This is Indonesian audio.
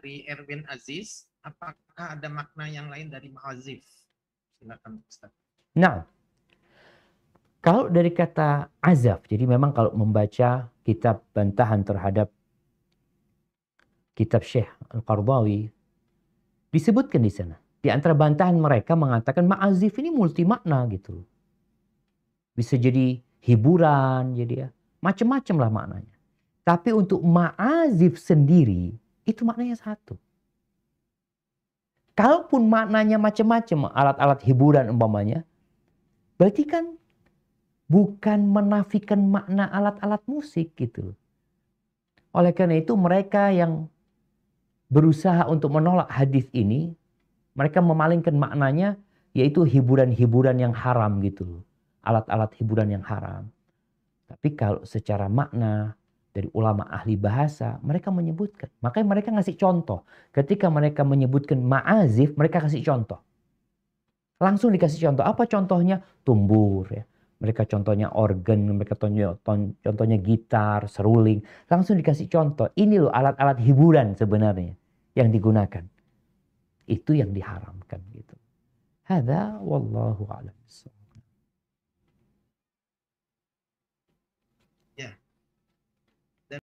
dari Erwin Aziz. Apakah ada makna yang lain dari ma'azif? Silakan Ustaz. Nah, kalau dari kata azaf, jadi memang kalau membaca kitab bantahan terhadap kitab Syekh Al-Qardawi, disebutkan di sana. Di antara bantahan mereka mengatakan ma'azif ini multi makna gitu. Bisa jadi hiburan, jadi ya macam-macam lah maknanya. Tapi untuk ma'azif sendiri itu maknanya satu. Kalaupun maknanya macam-macam, alat-alat hiburan umpamanya, berarti kan bukan menafikan makna alat-alat musik gitu. Oleh karena itu mereka yang berusaha untuk menolak hadis ini, mereka memalingkan maknanya yaitu hiburan-hiburan yang haram gitu. Alat-alat hiburan yang haram. Tapi kalau secara makna dari ulama ahli bahasa, mereka menyebutkan. Makanya mereka ngasih contoh. Ketika mereka menyebutkan ma'azif, mereka kasih contoh. Langsung dikasih contoh. Apa contohnya? Tumbur. Ya. Mereka contohnya organ, mereka contohnya gitar, seruling. Langsung dikasih contoh. Ini loh alat-alat hiburan sebenarnya yang digunakan. Itu yang diharamkan gitu. Hada wallahu a'lam